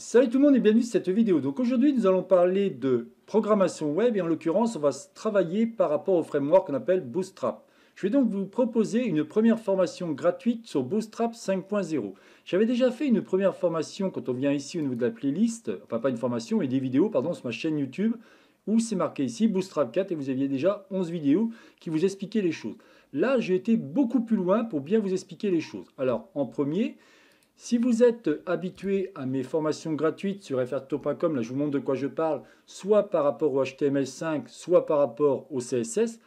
Salut tout le monde et bienvenue sur cette vidéo. Donc aujourd'hui nous allons parler de programmation web et en l'occurrence on va travailler par rapport au framework qu'on appelle Bootstrap. Je vais donc vous proposer une première formation gratuite sur Bootstrap 5.0. J'avais déjà fait une première formation quand on vient ici au niveau de la playlist, enfin pas une formation mais des vidéos pardon sur ma chaîne YouTube où c'est marqué ici Bootstrap 4 et vous aviez déjà 11 vidéos qui vous expliquaient les choses. Là j'ai été beaucoup plus loin pour bien vous expliquer les choses. Alors en premier si vous êtes habitué à mes formations gratuites sur frto.com, là je vous montre de quoi je parle, soit par rapport au HTML5, soit par rapport au CSS,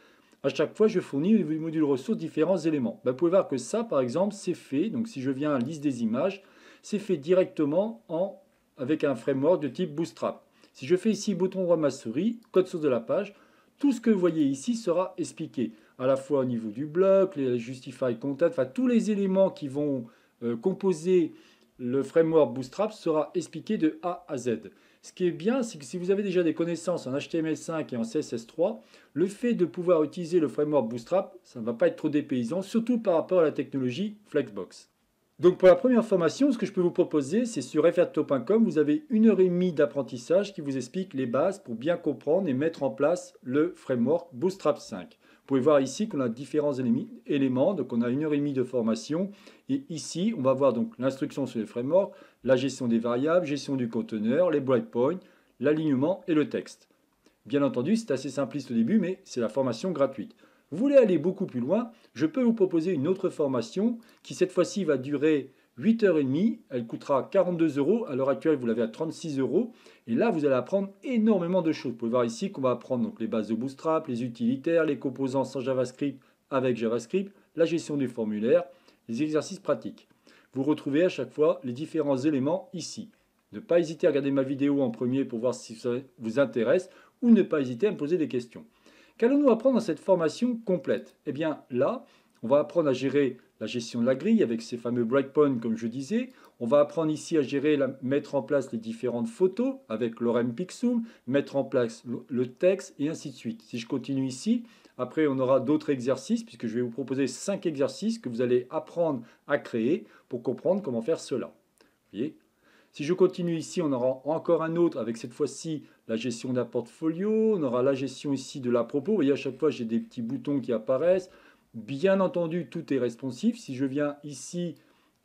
à chaque fois je fournis au module ressources différents éléments. Bah, vous pouvez voir que ça par exemple c'est fait, donc si je viens à liste des images, c'est fait directement avec un framework de type Bootstrap. Si je fais ici bouton droit ma souris, code source de la page, tout ce que vous voyez ici sera expliqué, à la fois au niveau du bloc, les justify content, enfin tous les éléments qui vont euh, composer le framework Bootstrap sera expliqué de A à Z. Ce qui est bien, c'est que si vous avez déjà des connaissances en HTML5 et en CSS3, le fait de pouvoir utiliser le framework Bootstrap, ça ne va pas être trop dépaysant, surtout par rapport à la technologie Flexbox. Donc pour la première formation, ce que je peux vous proposer, c'est sur referto.com, vous avez une heure et demie d'apprentissage qui vous explique les bases pour bien comprendre et mettre en place le framework Bootstrap 5. Vous pouvez voir ici qu'on a différents éléments, donc on a une heure et demie de formation, et ici, on va voir donc l'instruction sur les frameworks, la gestion des variables, gestion du conteneur, les breakpoints, l'alignement et le texte. Bien entendu, c'est assez simpliste au début, mais c'est la formation gratuite. Vous voulez aller beaucoup plus loin, je peux vous proposer une autre formation qui cette fois-ci va durer 8h30, elle coûtera 42 euros. À l'heure actuelle, vous l'avez à 36 euros. Et là, vous allez apprendre énormément de choses. Vous pouvez voir ici qu'on va apprendre donc, les bases de Bootstrap, les utilitaires, les composants sans JavaScript avec JavaScript, la gestion des formulaires, les exercices pratiques. Vous retrouvez à chaque fois les différents éléments ici. Ne pas hésiter à regarder ma vidéo en premier pour voir si ça vous intéresse ou ne pas hésiter à me poser des questions. Qu'allons-nous apprendre dans cette formation complète Eh bien là, on va apprendre à gérer la gestion de la grille avec ces fameux breakpoints, comme je disais. On va apprendre ici à gérer, la, mettre en place les différentes photos avec l'orem pixum, mettre en place le, texte et ainsi de suite. Si je continue ici, après on aura d'autres exercices puisque je vais vous proposer cinq exercices que vous allez apprendre à créer pour comprendre comment faire cela. voyez si je continue ici, on aura encore un autre avec cette fois-ci la gestion d'un portfolio, on aura la gestion ici de la propos. voyez, à chaque fois, j'ai des petits boutons qui apparaissent. Bien entendu, tout est responsif. Si je viens ici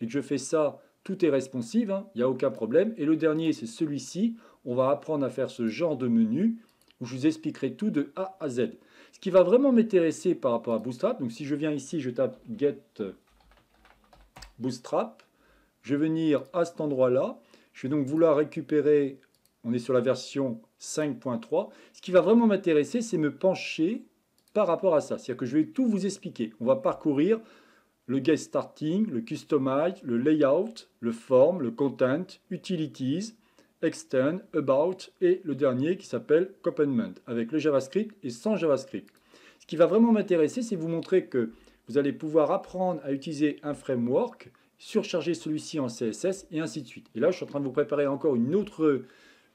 et que je fais ça, tout est responsive, hein. il n'y a aucun problème. Et le dernier, c'est celui-ci. On va apprendre à faire ce genre de menu où je vous expliquerai tout de A à Z. Ce qui va vraiment m'intéresser par rapport à Bootstrap, donc si je viens ici, je tape Get Bootstrap, je vais venir à cet endroit-là, je vais donc vouloir récupérer, on est sur la version 5.3, ce qui va vraiment m'intéresser, c'est me pencher par rapport à ça. C'est-à-dire que je vais tout vous expliquer. On va parcourir le guest starting, le customize, le layout, le form, le content, utilities, extend, about et le dernier qui s'appelle component avec le JavaScript et sans JavaScript. Ce qui va vraiment m'intéresser, c'est vous montrer que vous allez pouvoir apprendre à utiliser un framework, surcharger celui-ci en CSS et ainsi de suite. Et là, je suis en train de vous préparer encore une autre,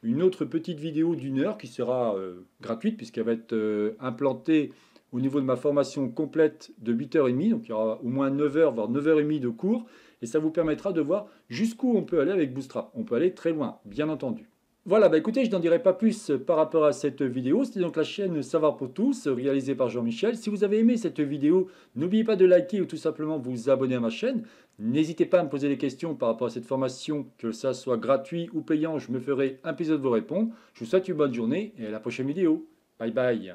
une autre petite vidéo d'une heure qui sera euh, gratuite puisqu'elle va être euh, implantée au niveau de ma formation complète de 8h30, donc il y aura au moins 9h, voire 9h30 de cours, et ça vous permettra de voir jusqu'où on peut aller avec Bootstrap. On peut aller très loin, bien entendu. Voilà, bah écoutez, je n'en dirai pas plus euh, par rapport à cette vidéo. C'était donc la chaîne Savoir pour tous, euh, réalisée par Jean-Michel. Si vous avez aimé cette vidéo, n'oubliez pas de liker ou tout simplement vous abonner à ma chaîne. N'hésitez pas à me poser des questions par rapport à cette formation, que ça soit gratuit ou payant, je me ferai un plaisir de vous répondre. Je vous souhaite une bonne journée et à la prochaine vidéo. Bye bye